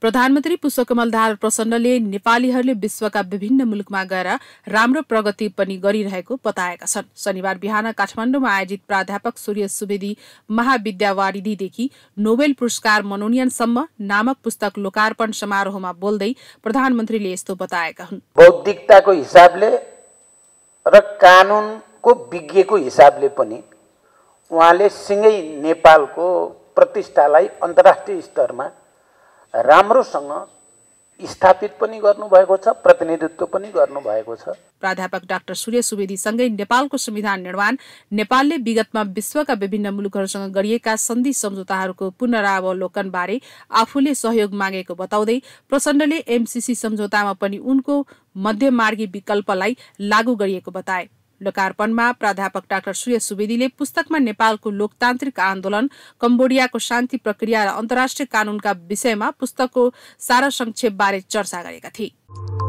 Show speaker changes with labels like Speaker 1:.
Speaker 1: प्रधानमन्त्री पुष्पकमल दाहाल प्रचण्डले नेपालीहरूले विश्वका विभिन्न मुलुकमा गएर राम्रो प्रगति पनि गरिरहेको बताएका छन् शनिबार बिहान काठमाडौँमा आयोजित प्राध्यापक सूर्य सुवेदी महाविद्यावारिधिदेखि नोबेल पुरस्कार मनोनयनसम्म नामक पुस्तक लोकार्पण समारोहमा बोल्दै प्रधानमन्त्रीले यस्तो बताएका हुन्
Speaker 2: बौद्धिकताको हिसाबले र कानुनको विज्ञको हिसाबले पनि उहाँले
Speaker 3: सिँगै नेपालको प्रतिष्ठालाई अन्तर्राष्ट्रिय स्तरमा राम्रोसँग स्थापित पनि गर्नुभएको छ प्रतिनिधित्व पनि गर्नुभएको छ
Speaker 1: प्राध्यापक डाक्टर सूर्य सुवेदीसँगै नेपालको संविधान निर्माण नेपालले विगतमा विश्वका विभिन्न मुलुकहरूसँग गरिएका सन्धि सम्झौताहरूको पुनरावलोकनबारे आफूले सहयोग मागेको बताउँदै प्रचण्डले एमसिसी सम्झौतामा पनि उनको मध्यमार्गी विकल्पलाई लागू गरिएको बताए लोकार्पणमा प्राध्यापक डाक्टर सूर्य सुवेदीले पुस्तकमा नेपालको लोकतान्त्रिक आन्दोलन कम्बोडियाको शान्ति प्रक्रिया र अन्तर्राष्ट्रिय कानूनका विषयमा पुस्तकको सारा संक्षेपबारे चर्चा गरेका थिए